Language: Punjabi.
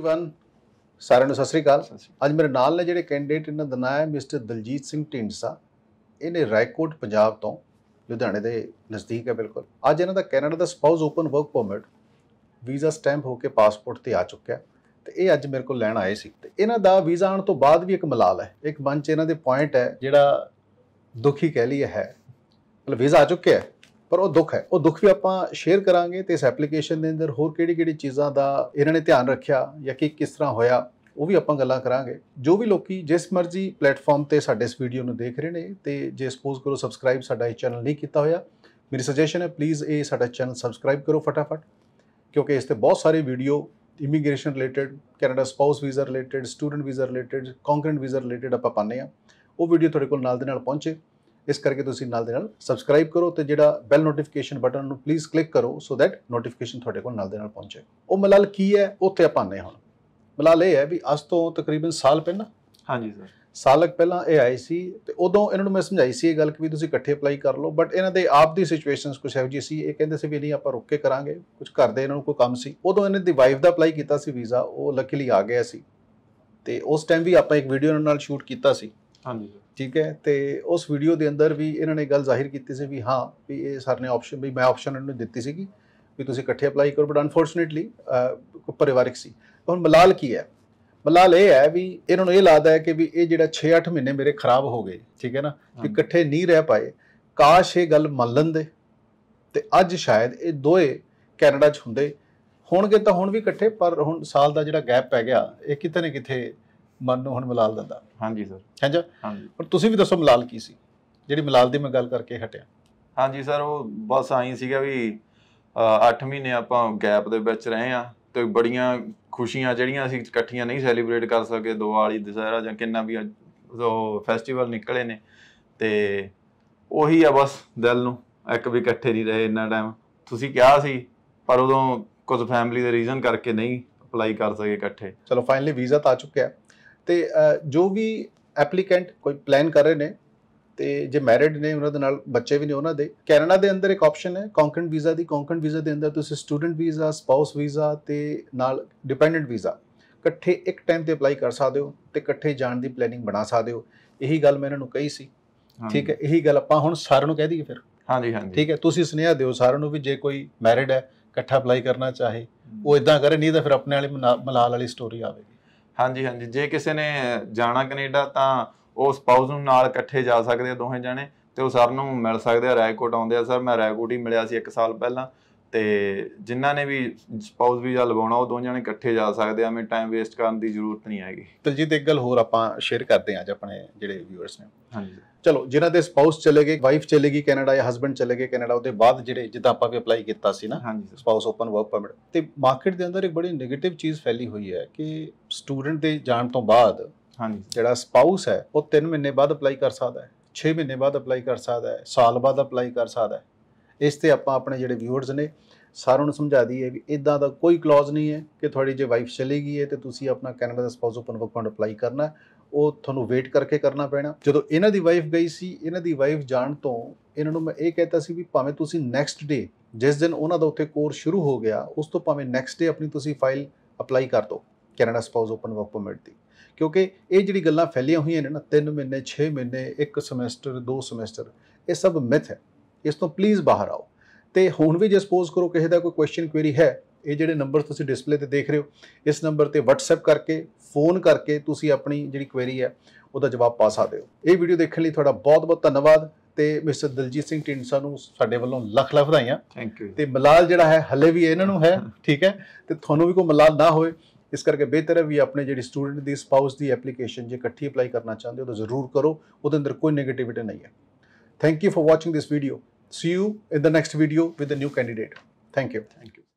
एवरीवन ਸਾਰਿਆਂ ਨੂੰ ਸਤਿ ਸ੍ਰੀ ਅਕਾਲ ਅੱਜ ਮੇਰੇ ਨਾਲ ਨੇ ਜਿਹੜੇ ਕੈਂਡੀਡੇਟ ਇਹਨਾਂ ਦਨਾਇਆ ਮਿਸਟਰ ਦਲਜੀਤ ਸਿੰਘ ਢਿੰਡਸਾ ਇਹਨੇ ਰਾਏਕੋਟ ਪੰਜਾਬ ਤੋਂ ਲੁਧਿਆਣੇ ਦੇ ਨਜ਼ਦੀਕ ਹੈ ਬਿਲਕੁਲ ਅੱਜ ਇਹਨਾਂ ਦਾ ਕੈਨੇਡਾ ਦਾ spouse open work permit visa stamp ਹੋ ਕੇ ਪਾਸਪੋਰਟ ਤੇ ਆ ਚੁੱਕਿਆ ਤੇ ਇਹ ਅੱਜ ਮੇਰੇ ਕੋਲ ਲੈਣ ਆਏ ਸੀ ਤੇ ਇਹਨਾਂ ਦਾ ਵੀਜ਼ਾ ਆਉਣ ਤੋਂ ਬਾਅਦ ਵੀ ਇੱਕ ਮਲਾਲ ਹੈ ਇੱਕ ਮਨ ਚ ਇਹਨਾਂ ਦੇ ਪੁਆਇੰਟ ਹੈ ਜਿਹੜਾ ਦੁਖੀ ਕਹਿ ਲਈ ਹੈ ਮਤਲਬ ਵੀਜ਼ਾ ਆ ਚੁੱਕਿਆ ਹੈ ਪਰ ਉਹ ਦੁੱਖ ਹੈ ਉਹ ਦੁੱਖ ਵੀ ਆਪਾਂ ਸ਼ੇਅਰ ਕਰਾਂਗੇ ਤੇ ਇਸ ਐਪਲੀਕੇਸ਼ਨ ਦੇ ਅੰਦਰ ਹੋਰ ਕਿਹੜੀ-ਕਿਹੜੀ ਚੀਜ਼ਾਂ ਦਾ ਇਹਨਾਂ ਨੇ ਧਿਆਨ ਰੱਖਿਆ ਜਾਂ ਕਿ ਕਿਸ ਤਰ੍ਹਾਂ ਹੋਇਆ ਉਹ ਵੀ ਆਪਾਂ ਗੱਲਾਂ ਕਰਾਂਗੇ ਜੋ ਵੀ ਲੋਕੀ ਜਿਸ ਮਰਜ਼ੀ ਪਲੇਟਫਾਰਮ ਤੇ ਸਾਡੇ ਇਸ ਵੀਡੀਓ ਨੂੰ ਦੇਖ ਰਹੇ ਨੇ ਤੇ ਜੇ ਸਪੋਜ਼ ਕਰੋ ਸਬਸਕ੍ਰਾਈਬ ਸਾਡਾ ਇਹ ਚੈਨਲ ਨਹੀਂ ਕੀਤਾ ਹੋਇਆ ਮੇਰੀ ਸੁਜੈਸ਼ਨ ਹੈ ਪਲੀਜ਼ ਇਹ ਸਾਡਾ ਚੈਨਲ ਸਬਸਕ੍ਰਾਈਬ ਕਰੋ ਫਟਾਫਟ ਕਿਉਂਕਿ ਇਸ ਤੇ ਬਹੁਤ ਸਾਰੇ video immigration related Canada spouse visa related student visa related concurrent visa related ਆਪਾਂ ਪਾਣੇ ਆ ਉਹ ਵੀਡੀਓ ਤੁਹਾਡੇ ਕੋਲ ਨਾਲ ਦੇ ਨਾਲ ਪਹੁੰਚੇ ਇਸ ਕਰਕੇ ਤੁਸੀਂ ਨਾਲ ਦੇ ਨਾਲ ਸਬਸਕ੍ਰਾਈਬ ਕਰੋ ਤੇ ਜਿਹੜਾ ਬੈਲ ਨੋਟੀਫਿਕੇਸ਼ਨ ਬਟਨ ਨੂੰ ਪਲੀਜ਼ ਕਲਿੱਕ ਕਰੋ ਸੋ ਥੈਟ ਨੋਟੀਫਿਕੇਸ਼ਨ ਤੁਹਾਡੇ ਕੋਲ ਨਾਲ ਦੇ ਨਾਲ ਪਹੁੰਚੇ ਉਹ ਮਲਾਲ ਕੀ ਹੈ ਉੱਥੇ ਆਪਾਂ ਨੇ ਹੁਣ ਮਲਲ ਇਹ ਹੈ ਵੀ ਅੱਜ ਤੋਂ ਤਕਰੀਬਨ ਸਾਲ ਪਹਿਲਾਂ ਹਾਂਜੀ ਸਰ ਸਾਲਕ ਪਹਿਲਾਂ ਇਹ ਆਈ ਸੀ ਤੇ ਉਦੋਂ ਇਹਨਾਂ ਨੂੰ ਮੈਂ ਸਮਝਾਈ ਸੀ ਇਹ ਗੱਲ ਕਿ ਵੀ ਤੁਸੀਂ ਇਕੱਠੇ ਅਪਲਾਈ ਕਰ ਲਓ ਬਟ ਇਹਨਾਂ ਦੇ ਆਪ ਦੀ ਸਿਚੁਏਸ਼ਨਸ ਕੁਝ ਹੈ ਜੀ ਸੀ ਇਹ ਕਹਿੰਦੇ ਸੀ ਵੀ ਨਹੀਂ ਆਪਾਂ ਰੁੱਕ ਕੇ ਕਰਾਂਗੇ ਕੁਝ ਕਰਦੇ ਇਹਨਾਂ ਨੂੰ ਕੋਈ ਕੰਮ ਸੀ ਉਦੋਂ ਇਹਨਾਂ ਦੀ ਵਾਈਫ ਦਾ ਅਪਲਾਈ ਕੀਤਾ ਸੀ ਵੀਜ਼ਾ ਉਹ ਲੱਕੀਲੀ ਆ ਗਿਆ ਸੀ ਤੇ ਉਸ ਟਾਈਮ ਵੀ ਆਪਾਂ ਇੱਕ ਵੀਡੀਓ ਇਹਨਾਂ ਨਾਲ ਸ਼ੂਟ ਕੀਤਾ ਸੀ ਹਾਂਜੀ ਠੀਕ ਹੈ ਤੇ ਉਸ ਵੀਡੀਓ ਦੇ ਅੰਦਰ ਵੀ ਇਹਨਾਂ ਨੇ ਗੱਲ ਜ਼ਾਹਿਰ ਕੀਤੀ ਸੀ ਵੀ ਹਾਂ ਵੀ ਇਹ ਸਰ ਨੇ ਆਪਸ਼ਨ ਵੀ ਮੈਂ ਆਪਸ਼ਨ ਇਹਨੂੰ ਦਿੱਤੀ ਸੀਗੀ ਵੀ ਤੁਸੀਂ ਇਕੱਠੇ ਅਪਲਾਈ ਕਰੋ ਬਟ ਅਨਫੋਰਚੂਨੇਟਲੀ ਪਰਿਵਾਰਿਕ ਸੀ ਹੁਣ ਮਲਾਲ ਕੀ ਹੈ ਮਲਾਲ ਇਹ ਹੈ ਵੀ ਇਹਨਾਂ ਨੂੰ ਇਹ ਲੱਗਦਾ ਹੈ ਕਿ ਵੀ ਇਹ ਜਿਹੜਾ 6-8 ਮਹੀਨੇ ਮੇਰੇ ਖਰਾਬ ਹੋ ਗਏ ਠੀਕ ਹੈ ਨਾ ਕਿ ਇਕੱਠੇ ਨਹੀਂ ਰਹਿ ਪਾਏ ਕਾਸ਼ ਇਹ ਗੱਲ ਮੰਨ ਲੰਦੇ ਤੇ ਅੱਜ ਸ਼ਾਇਦ ਇਹ ਦੋਏ ਕੈਨੇਡਾ 'ਚ ਹੁੰਦੇ ਹੋਣਗੇ ਤਾਂ ਹੁਣ ਵੀ ਇਕੱਠੇ ਪਰ ਹੁਣ ਸਾਲ ਦਾ ਜਿਹੜਾ ਗੈਪ ਪੈ ਗਿਆ ਇਹ ਕਿਤੇ ਨਾ ਕਿਤੇ ਮਨ ਨੂੰ ਹੁਣ ਮਲਾਲ ਦਿੰਦਾ ਹਾਂਜੀ ਸਰ ਹਾਂਜੀ ਹਾਂਜੀ ਪਰ ਤੁਸੀਂ ਵੀ ਦੱਸੋ ਮਲਾਲ ਕੀ ਸੀ ਜਿਹੜੀ ਮਲਾਲ ਦੀ ਮੈਂ ਗੱਲ ਕਰਕੇ ਹਟਿਆ ਹਾਂਜੀ ਸਰ ਉਹ ਬਸ ਆਈ ਸੀਗਾ ਵੀ 8 ਮਹੀਨੇ ਆਪਾਂ ਗੈਪ ਦੇ ਵਿੱਚ ਰਹੇ ਆ ਤੇ ਬੜੀਆਂ ਖੁਸ਼ੀਆਂ ਜਿਹੜੀਆਂ ਅਸੀਂ ਇਕੱਠੀਆਂ ਨਹੀਂ ਸੈਲੀਬ੍ਰੇਟ ਕਰ ਸਕੇ ਦੀਵਾਲੀ ਦਸਹਿਰਾ ਜਾਂ ਕਿੰਨਾ ਵੀ ਉਹ ਫੈਸਟੀਵਲ ਨਿਕਲੇ ਨੇ ਤੇ ਉਹੀ ਆ ਬਸ ਦਿਲ ਨੂੰ ਇੱਕ ਵੀ ਇਕੱਠੇ ਨਹੀਂ ਰਹੇ ਇੰਨਾ ਟਾਈਮ ਤੁਸੀਂ ਕਿਹਾ ਸੀ ਪਰ ਉਦੋਂ ਕੁਝ ਫੈਮਿਲੀ ਦੇ ਰੀਜ਼ਨ ਕਰਕੇ ਨਹੀਂ ਅਪਲਾਈ ਕਰ ਸਕੇ ਇਕੱਠੇ ਚਲੋ ਫਾਈਨਲੀ ਵੀਜ਼ਾ ਤਾਂ ਆ ਚੁੱਕਿਆ ਤੇ ਜੋ ਵੀ ਐਪਲੀਕੈਂਟ ਕੋਈ ਪਲਾਨ ਕਰ ਰਹੇ ਨੇ ਤੇ ਜੇ ਮੈਰਿਡ ਨੇ ਉਹਨਾਂ ਦੇ ਨਾਲ ਬੱਚੇ ਵੀ ਨੇ ਉਹਨਾਂ ਦੇ ਕੈਨੇਡਾ ਦੇ ਅੰਦਰ ਇੱਕ ਆਪਸ਼ਨ ਹੈ ਕੌਂਕਰੈਂਟ ਵੀਜ਼ਾ ਦੀ ਕੌਂਕਰੈਂਟ ਵੀਜ਼ਾ ਦੇ ਅੰਦਰ ਤੁਸੀਂ ਸਟੂਡੈਂਟ ਵੀਜ਼ਾ ਸਪਾਊਸ ਵੀਜ਼ਾ ਤੇ ਨਾਲ ਡਿਪੈਂਡੈਂਟ ਵੀਜ਼ਾ ਇਕੱਠੇ ਇੱਕ ਟਾਈਮ ਤੇ ਅਪਲਾਈ ਕਰ ਸਕਦੇ ਹੋ ਤੇ ਇਕੱਠੇ ਜਾਣ ਦੀ ਪਲੈਨਿੰਗ ਬਣਾ ਸਕਦੇ ਹੋ ਇਹੀ ਗੱਲ ਮੈਂ ਇਹਨਾਂ ਨੂੰ ਕਹੀ ਸੀ ਠੀਕ ਹੈ ਇਹੀ ਗੱਲ ਆਪਾਂ ਹੁਣ ਸਾਰਿਆਂ ਨੂੰ ਕਹਿ ਦਈਏ ਫਿਰ ਹਾਂਜੀ ਹਾਂਜੀ ਠੀਕ ਹੈ ਤੁਸੀਂ ਸੁਨੇਹਾ ਦਿਓ ਸਾਰਿਆਂ ਨੂੰ ਵੀ ਜੇ ਕੋਈ ਮੈਰਿਡ ਹੈ ਇਕੱਠਾ ਅਪਲਾਈ ਕਰਨਾ ਚਾਹੇ ਉਹ ਇਦਾਂ ਕਰੇ ਨਹੀਂ ਤਾਂ ਫਿਰ ਆਪਣੇ ਵਾਲੇ ਮਲਾਲ ਵਾਲੀ ਸਟੋਰੀ ਆਵੇਗੀ ਹਾਂਜੀ ਹਾਂਜੀ ਜੇ ਕਿਸੇ ਨੇ ਜਾਣਾ ਕੈਨੇਡਾ ਤਾਂ ਉਹ ਸਪਾਊਸ ਨੂੰ ਨਾਲ ਇਕੱਠੇ ਜਾ ਸਕਦੇ ਆ ਦੋਹੇ ਜਾਣੇ ਤੇ ਉਹ ਸਰ ਨੂੰ ਮਿਲ ਸਕਦੇ ਆ ਰੈਕੋਟ ਆਉਂਦੇ ਆ ਸਰ ਮੈਂ ਰੈਕੋਟ ਹੀ ਮਿਲਿਆ ਸੀ 1 ਸਾਲ ਪਹਿਲਾਂ ਤੇ ਜਿਨ੍ਹਾਂ ਨੇ ਵੀ ਸਪਾਊਸ ਵੀਜ਼ਾ ਲਵਾਉਣਾ ਉਹ ਦੋ ਜਣੇ ਇਕੱਠੇ ਜਾ ਸਕਦੇ ਆ ਮੈਂ ਟਾਈਮ ਵੇਸਟ ਕਰਨ ਦੀ ਜ਼ਰੂਰਤ ਨਹੀਂ ਹੈਗੀ ਦਲਜੀਤ ਇੱਕ ਗੱਲ ਹੋਰ ਆਪਾਂ ਸ਼ੇਅਰ ਕਰਦੇ ਆ ਅੱਜ ਆਪਣੇ ਜਿਹੜੇ ਵਿਊਅਰਸ ਨੇ ਹਾਂਜੀ ਚਲੋ ਜਿਨ੍ਹਾਂ ਦੇ ਸਪਾਊਸ ਚਲੇ ਗਏ ਵਾਈਫ ਚਲੇ ਗਈ ਕੈਨੇਡਾ ਜਾਂ ਹਸਬੰਡ ਚਲੇ ਗਏ ਕੈਨੇਡਾ ਉਹਦੇ ਬਾਅਦ ਜਿਹੜੇ ਜਿੱਦਾਂ ਆਪਾਂ ਵੀ ਅਪਲਾਈ ਕੀਤਾ ਸੀ ਨਾ ਸਪਾਊਸ ਓਪਨ ਵਰਕ ਪਰਮਿਟ ਤੇ ਮਾਰਕੀਟ ਦੇ ਅੰਦਰ ਇੱਕ ਬੜੀ ਨੈਗੇਟਿਵ ਚੀਜ਼ ਫੈਲੀ ਹੋਈ ਹੈ ਕਿ ਸਟੂਡੈਂਟ ਦੇ ਜਾਣ ਤੋਂ ਬਾਅਦ ਹਾਂਜੀ ਜਿਹੜਾ ਸਪਾਊਸ ਹੈ ਉਹ 3 ਮਹੀਨੇ ਬਾਅਦ ਅਪਲਾਈ ਕਰ ਸਕਦਾ ਹੈ 6 ਮਹੀਨੇ ਬਾਅਦ ਅਪਲਾਈ ਕਰ ਸਕਦਾ ਹੈ ਸਾਲ ਬਾਅਦ ਅਪਲਾਈ ਕਰ ਸਕਦਾ ਹੈ ਇਸ ਤੇ ਆਪਾਂ ਆਪਣੇ ਜਿਹੜੇ ਵਿਊਅਰਸ ਨੇ ਸਾਰਿਆਂ ਨੂੰ ਸਮਝਾ ਦਈਏ ਕਿ ਇਦਾਂ ਦਾ ਕੋਈ ਕਲੌਜ਼ ਨਹੀਂ ਹੈ ਕਿ ਤੁਹਾਡੀ ਜੇ ਵਾਈਫ ਚਲੀ ਗਈ ਹੈ ਤੇ ਤੁਸੀਂ ਆਪਣਾ ਕੈਨੇਡਾ ਦਾ spouse open work permit apply ਕਰਨਾ ਉਹ ਤੁਹਾਨੂੰ ਵੇਟ ਕਰਕੇ ਕਰਨਾ ਪੈਣਾ ਜਦੋਂ ਇਹਨਾਂ ਦੀ ਵਾਈਫ ਗਈ ਸੀ ਇਹਨਾਂ ਦੀ ਵਾਈਫ ਜਾਣ ਤੋਂ ਇਹਨਾਂ ਨੂੰ ਮੈਂ ਇਹ ਕਹਿਤਾ ਸੀ ਵੀ ਭਾਵੇਂ ਤੁਸੀਂ ਨੈਕਸਟ ਡੇ ਜਿਸ ਦਿਨ ਉਹਨਾਂ ਦਾ ਉੱਥੇ ਕੋਰਸ ਸ਼ੁਰੂ ਹੋ ਗਿਆ ਉਸ ਤੋਂ ਭਾਵੇਂ ਨੈਕਸਟ ਡੇ ਆਪਣੀ ਤੁਸੀਂ ਫਾਈਲ ਅਪਲਾਈ ਕਰ ਦਿਓ Canada spouse open work permit ਦੀ ਕਿਉਂਕਿ ਇਹ ਜਿਹੜੀ ਗੱਲਾਂ ਫੈਲੀਆਂ ਹੋਈਆਂ ਨੇ ਨਾ 3 ਮਹੀਨੇ 6 ਮਹੀਨੇ 1 ਸਮੈਸਟਰ 2 ਸਮੈਸਟਰ ਇਹ ਸਭ ਮਿਥ ਹੈ ਇਸ ਤੋਂ ਪਲੀਜ਼ ਬਾਹਰ ਆਓ ਤੇ ਹੁਣ ਵੀ ਜੇ ਸਪੋਜ਼ ਕਰੋ ਕਿਸੇ ਦਾ ਕੋਈ ਕੁਐਸਚਨ ਕੁਐਰੀ ਹੈ ਇਹ ਜਿਹੜੇ ਨੰਬਰ ਤੁਸੀਂ ਡਿਸਪਲੇ ਤੇ ਦੇਖ ਰਹੇ ਹੋ ਇਸ ਨੰਬਰ ਤੇ WhatsApp ਕਰਕੇ ਫੋਨ ਕਰਕੇ ਤੁਸੀਂ ਆਪਣੀ ਜਿਹੜੀ ਕੁਐਰੀ ਹੈ ਉਹਦਾ ਜਵਾਬ ਪਾ ਸਕਦੇ ਹੋ ਇਹ ਵੀਡੀਓ ਦੇਖਣ ਲਈ ਤੁਹਾਡਾ ਬਹੁਤ-ਬਹੁਤ ਧੰਨਵਾਦ ਤੇ ਮਿਸਟਰ ਦਲਜੀਤ ਸਿੰਘ ਟਿੰਡਸਾ ਨੂੰ ਸਾਡੇ ਵੱਲੋਂ ਲੱਖ ਲੱਖ ਵਧਾਈਆਂ ਥੈਂਕ ਯੂ ਤੇ ਮਲਾਲ ਜਿਹੜਾ ਹੈ ਹੱਲੇ ਵੀ ਇਹਨਾਂ ਨੂੰ ਹੈ ਠੀਕ ਹੈ ਤੇ ਤੁਹਾਨੂੰ ਵੀ ਕੋਈ ਮਲਾਲ ਨਾ ਹੋਵੇ ਇਸ ਕਰਕੇ ਬਿਹਤਰ ਹੈ ਵੀ ਆਪਣੇ ਜਿਹੜੀ ਸਟੂਡੈਂਟ ਦੀ ਸਪਾਊਸ ਦੀ ਐਪਲੀਕੇਸ਼ਨ ਜੇ ਇਕੱਠੀ ਅਪਲਾਈ ਕਰਨਾ ਚਾਹੁੰਦੇ ਹੋ ਤਾਂ ਜ਼ਰੂਰ ਕਰੋ ਉਹਦੇ ਅੰਦਰ ਕੋਈ ਨੈਗੇਟਿਵਿਟੀ ਨਹੀਂ ਹੈ Thank you for watching this video. See you in the next video with a new candidate. Thank you. Thank you.